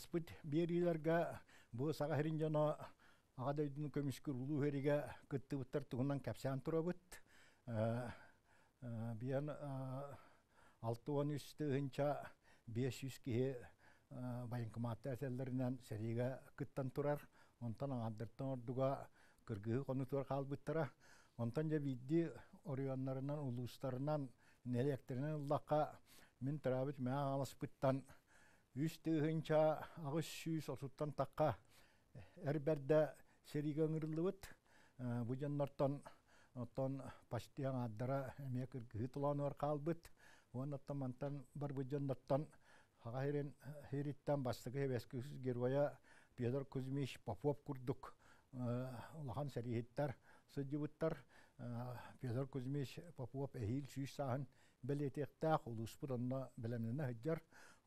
аспыт биэрилерге бу сагаһирин жоно агадайдын көмүскүр улуу эриге кыттыбыттар тугунан капсан турабыт э, э, биян э, алты он үч тыгынча беш жүз киһи байынкымаатта әсәлләренән сәриге кыттан турар онтан аңаддыртан ордуга кыргыһы конутуар онтан же бидди орионнарынан улуустарынан нелектиринен уллакка мин Үстігінші ағыз сүйіс осуттан таққа э, әрбәрді сериге ыңырылыбыт. Э, бұжаннартан оттон пастиян аддара мекір гытылан ор қалбыт. Оны мантан бар бұжаннартан хаға херен э, хериттен бастығы хевескіз гервая Петр Кузьмич Попов күрдік. Улахан сәрихеттер, сөздебіттер, Петр Кузьмич Попов әйіл сүйіс сағын білетектақ, ұлыс бұранна білімліні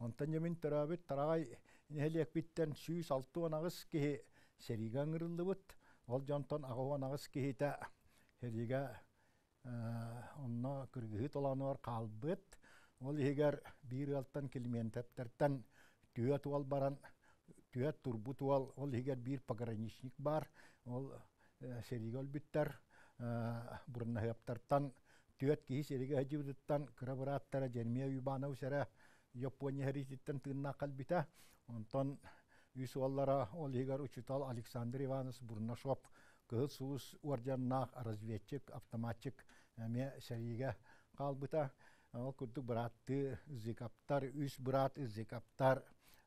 Онтан жемін тұрабет тарағай нәлек биттен сүйіс алтуан ағыз кеге серига аңырылды Ол жонтан ағуан ағыз кеге тә серига онна күргігі толаны бар қалбыт. Ол егер бір алттан килментәптәртән түйә туал баран, түйә турбу туал, ол егер бір пограничник бар, ол э, серига өлбіттер, э, бұрынна хыяптартан, түйәт кейі серига әдебіттан, күрі жермия үйбанау сәрі, Япония хәритеттен тынна калбита. Онтон үс оллара олигар учитал Александр Иванас бурна шоп кыһыл сулус уардяннаах разведчик, автоматчик ме сәриге калбыта. Ол күрдік бұратты зикаптар, үйс бұрат зикаптар,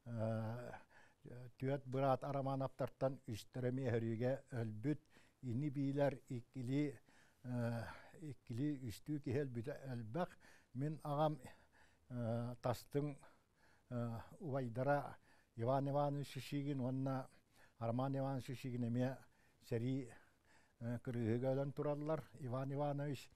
э, түет бұрат араманаптарттан үстеріме әріге әлбүт, ини билер иккили, э, иккили үстүү кихел бүт әлбәқ, мен агам тастың убайдара Иван Иванович Шишигин, онна Арман Иванович Шишигин эме сери кырыыга өлөн тураллар. Иван Иванович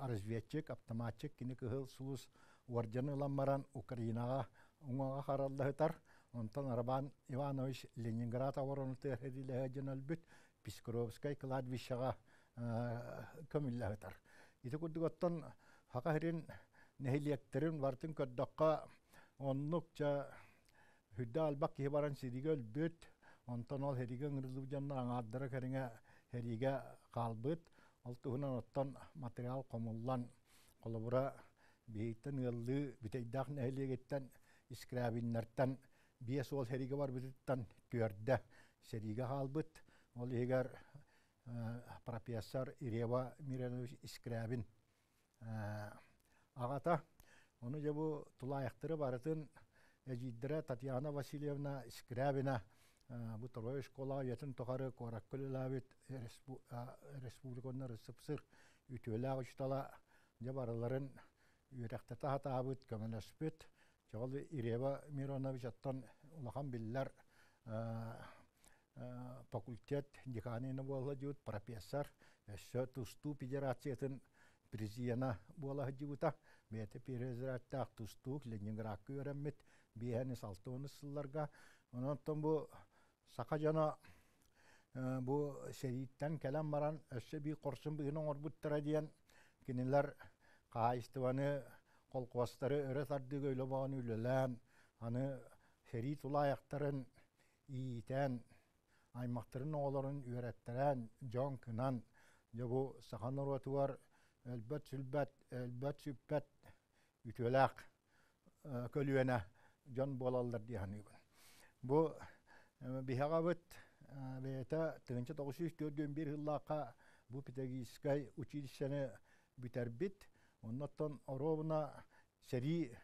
разведчик, автоматчик, кини кыһыл сулус орден ыламмаран Украинага уңага Онтан Арбан Иванович Ленинград аворону тэхэдилэһэ жөнөлбүт Пискровскай кладбищага көмүллэһытар. Ити курдуготтон хака nehilyetlerin vartın köddakka onnukça hüddal bak hibaran sidigöl büt ontan ol heriga ngırılıbjanna aŋaaddara keriŋe heriga kalbıt ol tuhunan ottan material komullan kolobura bihitten ıllı biteydak nehiliyegetten iskrabinnerten bies ol heriga var bititten tüörde ol e, ағата. Оны же бұл тулаяқтыры барытын әжиддірі э, Татьяна Васильевна Скрябина э, бұл тұрой школа етін тұқары Кораккүлі ләбіт э, республиконна рысыпсыр үтөлі ағыштала же барыларын үйрәқті тағата абыт көмеләспіт жол Ирева Миронович аттан улахан биллер факультет деканины болды профессор өссө тусту федерациятын Призиена була хадивута, мете перезраттах тустук, Ленинградка өреммит, бейхәнес алтонысылларга. Ононтон бу сака жана бу шериттен келен баран өссө би корсун быгын оңорбуттара диен кинилер кааистыбаны колкубастары өрө тарды көйлө баган үлөлән, аны шерит улаяктарын иитен, аймактарын оолорун үйрәттәрән, жон кынан, жобу саханыр отуар, Әлбәт сүлбәт, әлбәт сүппәт үтөләк көлүенә жан болалдар диһан үбін. Бу биһага бит бета 1941 еллака бу педагогическай училищене битербит. Оннаттан оровна сери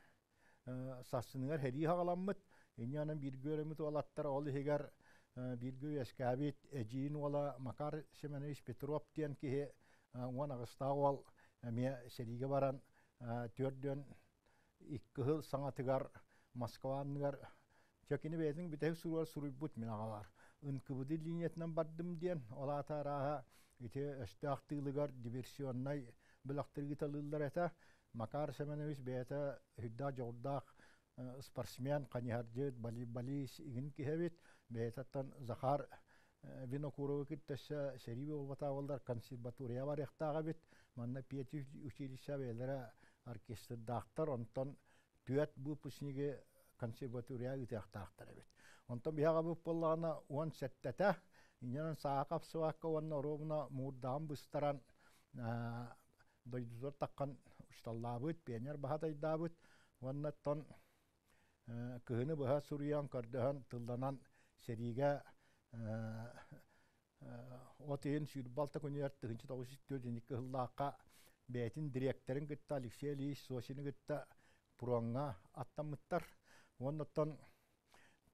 сасыныгар хери хагаламмыт. Иньяны бир көрөмүт алаттар ол хигар бир көй эскабит эжин ола Макар Семенович Петров диен кихе Уон ағыста ол әме сериге баран төрден иккі хыл саңатығар Москваныгар чекини бейзин битех суруар суруй бут мен ағалар. Үнкібуді линетінен бардым ден, ола тараға ите өсті ақтығылығар диверсионнай білақтырғы талылдар әті. Макар Семенович бейті хүдда жоғдақ спортсмен, қанихарджет, балибалис, игін кехевит, бейтаттан Захар винокуровик тәсә сәриби олбатабылдар консерватория бар яқтаға бит манна пети училища белера оркестр дақтар онтон түәт выпускниги консерватория үтәқтақтар бит онтон бияға бұп боллағына он сәттәтә инянан саақап сываққа онна ровна быстаран таққан ұшталлабыт пионер бахатайдабыт онна тон э, кыһыны быһа суриян көрдөһөн тылданан Э, э, отыйын сүйір балта күнер тұхынчы тоғыз жүз төртінші кыллаққа бәйтін директорын күтті Алексей Ильич Сосин күтті пуронға аттамыттар. Оннаттан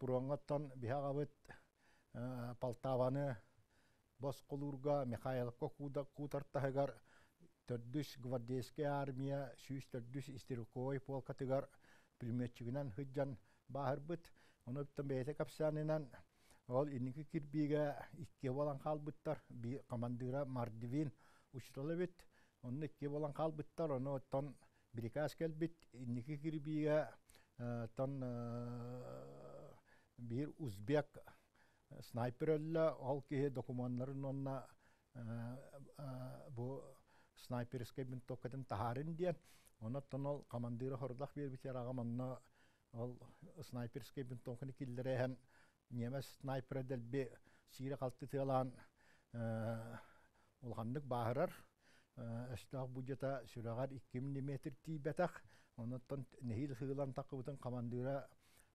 пуронғаттан бихағабыт э, Полтаваны бос құлурға Михайловқа қутартағығар төрдүс гвардейская армия сүйіс төрдүс истерковой полкатығар пулеметчігінен хыджан бағырбыт. Оны біттен бәйті капсанынан Ол инники кирбиге икке болан халбыттар, би командира Мардивин учталы бит. Онны икке болан халбыттар, оны оттан бриказ келбит, инники кирбиге э, тон э, бир узбек э, снайперле ол кие документларын онна бу снайперский винтовкадан тахарын диен. Оны тон ол командира хордах бир битер агаманна ол снайперский винтовканы киллерен немес снайпер делби сире қалты тылан улханнык э, баһырар э, эстах буджета сүрәгәр 2 мм тибетах оннан нехил хылан тақыбытын командира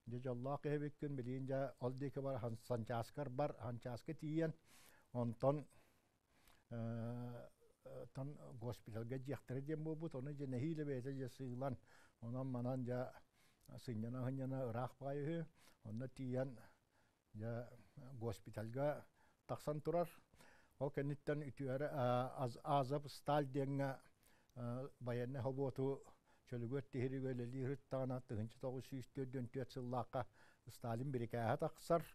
дежалла күн билин жа алдеке бар хан санчаскар бар хан ханчаска тиен онтон э, тон госпитальга жектер дем бу оны же нехил бете же сыйлан онан манан жа сыньяна хыньяна ырах байы онна тиен госпитальга тақсан турар ол кенниттен үтүәрі азап сталь деңе баянны холботу чөлүгөт тихиригөлелирит таана тыгынчы тогуз жүз төрдөн төт сыллаакка сталин бирикээһа таксар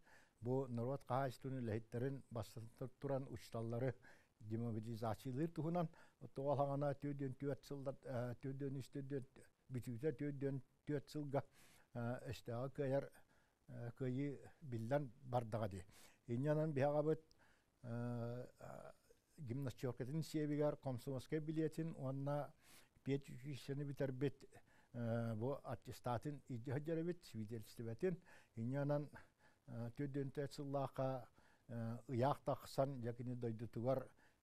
бу норват каастуны лехиттерин бастырып туран учталлары демобилизациялыр туһунан тоолхаңана төрдөн төт сылда төрдөн үстөдөн бүтүүтө төрдөн төт сылга эстеа кыяр Э, көйі биллан бардағады. Инянан бияға бұд э, гимнастеркетін себегер, комсомоске билетін, онна бет үшісіні бітер э, бет бұ аттестатын иді өдері бет, свидетельсті бәтін. Инянан төден тәтсіллақа ұяқ тақсан, якіні дойды тұғар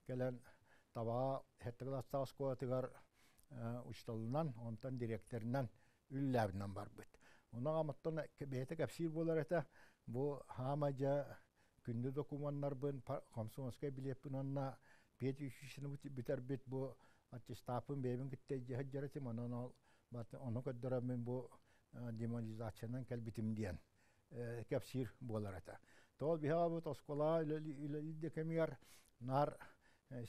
кәлән табаға хеттігіластағыз көтігар ұшталынан, онтан директорынан үлләбінен бар бұд. Онага маттана бэйэтэ капсир боларата бу хамажа күнді документар бын комсомольская билеппин онна бет үшүшүн бүтер бет бу аттестапын бебин китте жахаджаратим онон ол бат ону коддора мен бу демонизациянан келбитим диен капсир боларата тол биха бут оскола илде кемияр нар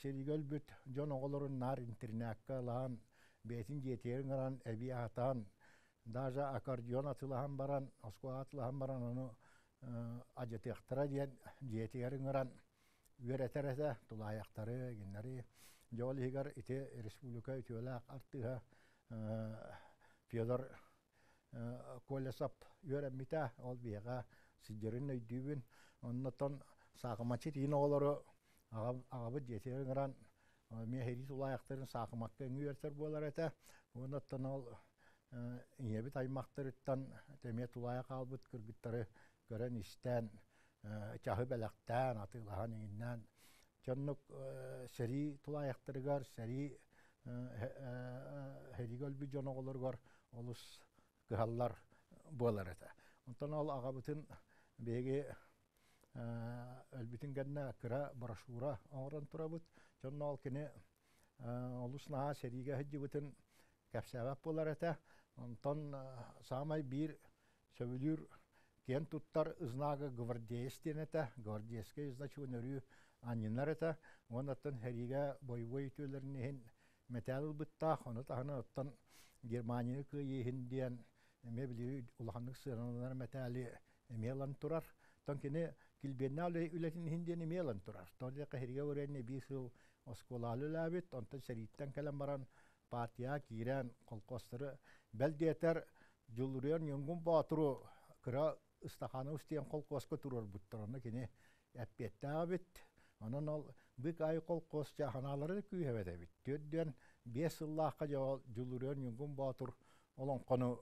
серигөл бүт жон оголорун нар интернакка лаан бетин жетерин аран эби атан даже аккордеон атылаһан баран оскуа атылаһан баран ону э, ажытыахтара диэн диэтигеріңыран үөрэтерэте тулааяхтары гиннери жолигер ити республика үтүөлаах артыга э, федор э, колесап үөрэммита ол биэга сиджерин өйдүүбүн оннотон саакымачы тиин оолору агабы диэтигеріңыран мехери тулааяхтарын саакымакка үөртер буолар эте оннотон ол Э, Иебит аймақтырыттан теме тулая қалбыт күргіттары көрен істен, э, чахы бәләқтән, атылаған еңіннен. Чоннық э, сәрі тулаяқтырығар, сәрі хәрігөл бі жоны олырғар, олыс кыхаллар болар әті. Онтан ол ағабытын беге өлбітін гәнна кіра барашура оңыран турабыт. Чонна ол кені олыс наға сәриге хәджі бүтін кәпсәбәп болар Онтон самай бир сөбүлүр кен туттар ызнагы гвардейстен это, гвардейске значи өнөрү анинар это, он аттан хэриге бойбой түлерінен металл бұттақ, оны тағына оттан Германияны күйейін дейін, әме білі ұлғанның сырынлар металі әмелан тұрар. Тон кені кілбенна үлетін хінден әмелан тұрар. Тон деқа херге осколалы ләбет, онтан сәриттен кәлем баран партия, кирен, қолқостыры бәлдетер жылдырен янгун батыру кыра ыстаханы устен колкоска турар буттарына кини әппетті абит Онын ол бик ай колкос жаханалары күйебеде бит төдден бес ыллаакка жабал жылдырен янгун батыр олонкону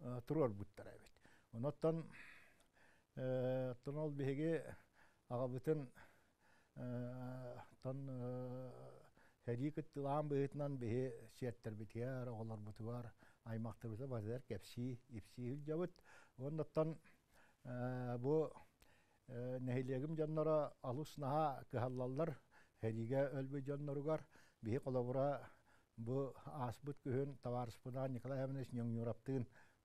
э, турар буттар абит оноттон э, тонол биһиги ага бүтүн э, тон Хәрикет тылам быйтынан сеттір сеттер оғылар бұты бар аймактыбызда базар кепси ипсиил жабыт ондоттон э, бу э, нехилегим жоннора алус наха кыхаллаллар хедиге өлбү жонноругар бихи колобура бу аспыт күһүн товарыспына николай аминович ньоңюраптыын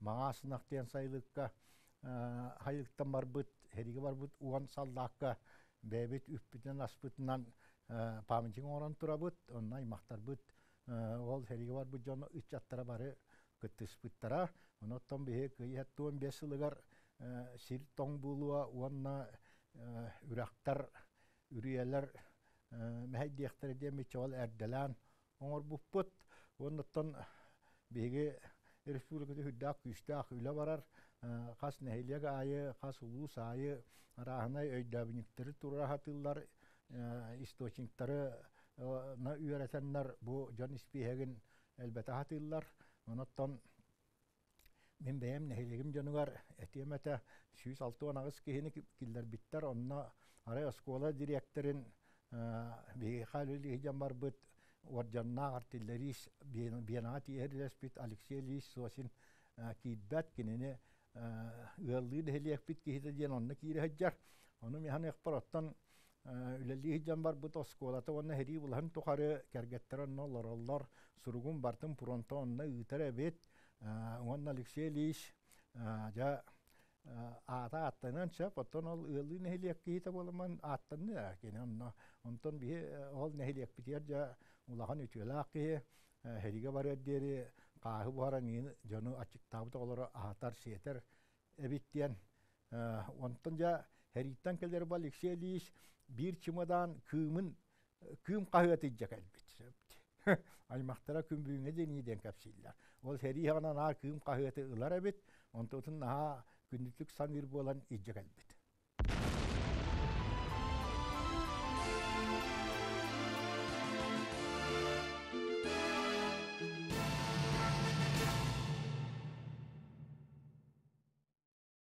маңа сынактыан сайлыкка бұт, э, барбыт хедиге барбыт уан саллаакка бэбит үппүтен аспытынан тұра бұт, турабыт аймақтар аймактарбыт ол хедиге барбыт жоно үч аттара бары кыттыспыттара он оттон биһи кыйаттуон бес ылыгар э, сир тоң булуа уонна э, үрахтар үрүэлер э, мэхэдиэхтер диэми чоол оңор буппут республикада хүддаах күүстээх үлө барар кас нэһилиэк аайы кас улуус источниктары на бу Оноттан мен бәем нәһилегим жонугар этиэмэтэ сүүс алтуанагыс киһини киллэрбиттэр онна арай оскуола директорин бихалилиһиджан барбыт уорджаннаах артиллерис биенаа тиэһирлеспит алексей ильич сосин киидбэт кинини ыаллыын эхилиэхпит киһитэ диэн онна киирэһэджар ону михан эхпороттон үлэлиһиджан барбыт оскуолата уонна хэри улаһын тухары кэргэттэр онно лороллор суругун бартын пуронто онна ыытар эбит уонна ә, алексей ильич ә, жа аата ә, аттананча потон ол ыылы нэхилиэккиита боломан ааттанны кини онно онтон бии ол нэхилиэкпитиэр жа улахан үтүөлааккии хэриге барыаддери кааһы буһара niin жону ачыктаабыта олоро аатар сиэтер эбиттиэн онтон жа хэриттан келер бу алексей ильич bir çımadan kıyımın kıyım kahvet edecek Aymaqtara küm büyüne de niden yana kahveti ılar naha sanir